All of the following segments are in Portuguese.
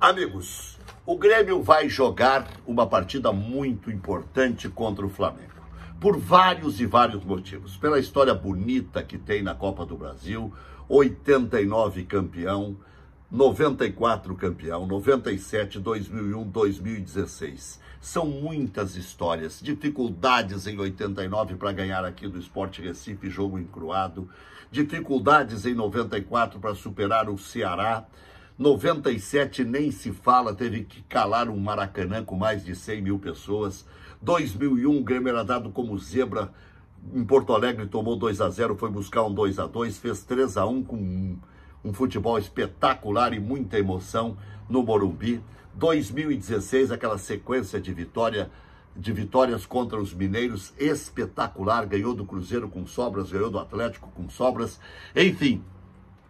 Amigos, o Grêmio vai jogar uma partida muito importante contra o Flamengo. Por vários e vários motivos. Pela história bonita que tem na Copa do Brasil, 89 campeão, 94 campeão, 97, 2001, 2016. São muitas histórias, dificuldades em 89 para ganhar aqui do Esporte Recife, jogo encruado, dificuldades em 94 para superar o Ceará, 97 nem se fala, teve que calar um Maracanã com mais de 100 mil pessoas. 2001, o Grêmio era dado como zebra em Porto Alegre, tomou 2 a 0 foi buscar um 2 a 2 fez 3 a 1 com um, um futebol espetacular e muita emoção no Morumbi. 2016, aquela sequência de vitória de vitórias contra os mineiros espetacular, ganhou do Cruzeiro com sobras, ganhou do Atlético com sobras. Enfim,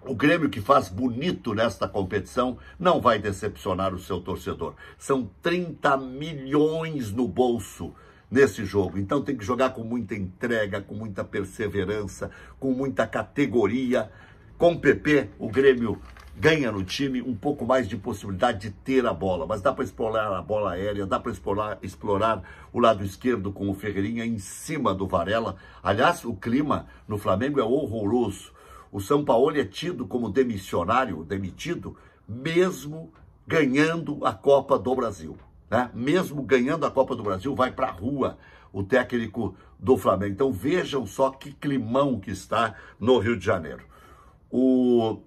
o Grêmio que faz bonito nesta competição não vai decepcionar o seu torcedor. São 30 milhões no bolso nesse jogo. Então tem que jogar com muita entrega, com muita perseverança, com muita categoria. Com o PP, o Grêmio ganha no time um pouco mais de possibilidade de ter a bola, mas dá para explorar a bola aérea, dá para explorar, explorar o lado esquerdo com o Ferreirinha em cima do Varela. Aliás, o clima no Flamengo é horroroso. O São Paulo é tido como demissionário, demitido, mesmo ganhando a Copa do Brasil. Né? Mesmo ganhando a Copa do Brasil, vai para a rua o técnico do Flamengo. Então vejam só que climão que está no Rio de Janeiro. O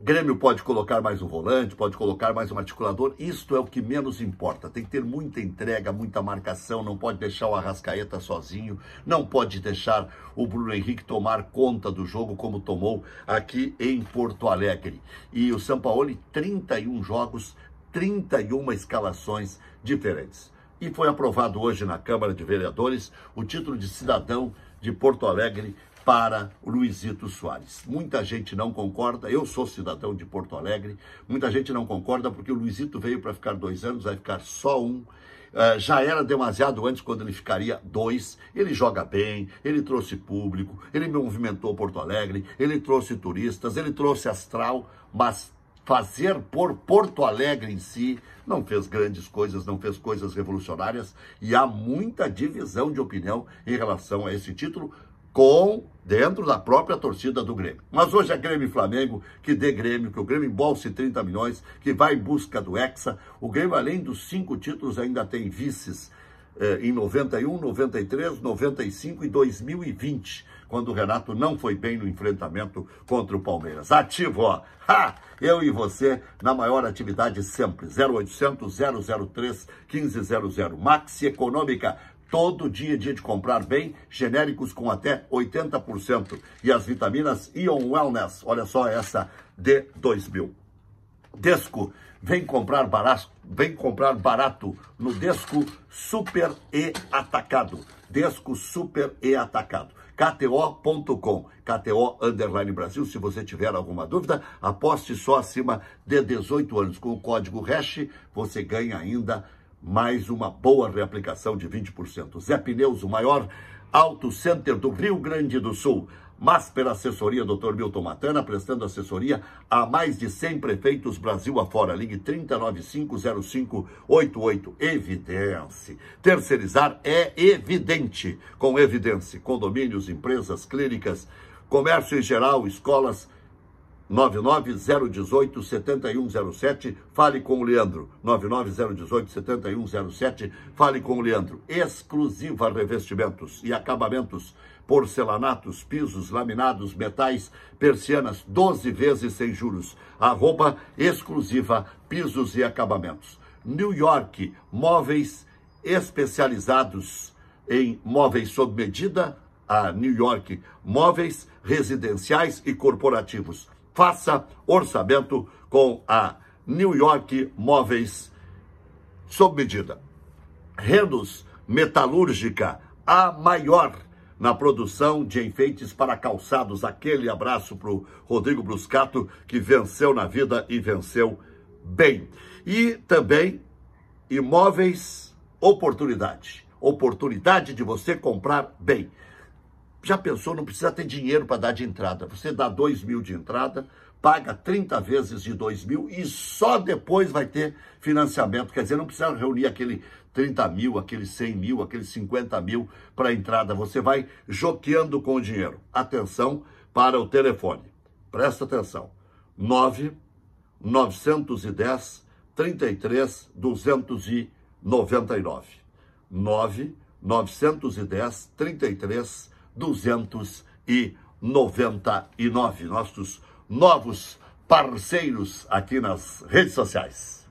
Grêmio pode colocar mais um volante, pode colocar mais um articulador, isto é o que menos importa. Tem que ter muita entrega, muita marcação, não pode deixar o Arrascaeta sozinho, não pode deixar o Bruno Henrique tomar conta do jogo como tomou aqui em Porto Alegre. E o Sampaoli, 31 jogos, 31 escalações diferentes. E foi aprovado hoje na Câmara de Vereadores o título de cidadão de Porto Alegre para Luizito Soares. Muita gente não concorda, eu sou cidadão de Porto Alegre, muita gente não concorda porque o Luizito veio para ficar dois anos, vai ficar só um. Uh, já era demasiado antes quando ele ficaria dois. Ele joga bem, ele trouxe público, ele movimentou Porto Alegre, ele trouxe turistas, ele trouxe astral, mas fazer por Porto Alegre em si não fez grandes coisas, não fez coisas revolucionárias e há muita divisão de opinião em relação a esse título com dentro da própria torcida do Grêmio. Mas hoje é Grêmio e Flamengo, que dê Grêmio, que o Grêmio embolse 30 milhões, que vai em busca do Hexa. O Grêmio, além dos cinco títulos, ainda tem vices eh, em 91, 93, 95 e 2020, quando o Renato não foi bem no enfrentamento contra o Palmeiras. Ativo, ó! Ha! Eu e você na maior atividade sempre. 0800 003 1500. Maxi Econômica Todo dia é dia de comprar bem, genéricos com até 80%. E as vitaminas Ion Wellness, olha só essa D2000. Desco, vem comprar barato, vem comprar barato no Desco Super e Atacado. Desco Super e Atacado. KTO.com, KTO Underline Brasil. Se você tiver alguma dúvida, aposte só acima de 18 anos. Com o código HASH, você ganha ainda mais uma boa reaplicação de 20%. Zé Pneus, o maior auto center do Rio Grande do Sul. Mas pela Assessoria, Dr. Milton Matana, prestando assessoria a mais de 100 prefeitos Brasil afora. Ligue 30950588. Evidência. Terceirizar é evidente. Com Evidência, condomínios, empresas, clínicas, comércio em geral, escolas, 99018 7107, fale com o Leandro. 99018 7107, fale com o Leandro. Exclusiva Revestimentos e Acabamentos, porcelanatos, pisos, laminados, metais, persianas, 12 vezes sem juros. Arroba exclusiva Pisos e Acabamentos. New York, móveis especializados em móveis sob medida, a New York Móveis Residenciais e Corporativos faça orçamento com a New York Móveis sob medida. Renos Metalúrgica, a maior na produção de enfeites para calçados. Aquele abraço para o Rodrigo Bruscato, que venceu na vida e venceu bem. E também imóveis oportunidade. Oportunidade de você comprar bem. Já pensou, não precisa ter dinheiro para dar de entrada. Você dá 2 mil de entrada, paga 30 vezes de 2 mil e só depois vai ter financiamento. Quer dizer, não precisa reunir aquele 30 mil, aquele 100 mil, aquele 50 mil para entrada. Você vai joqueando com o dinheiro. Atenção para o telefone. Presta atenção. 9 910 33 299. 9 910 33 299. 299, nossos novos parceiros aqui nas redes sociais.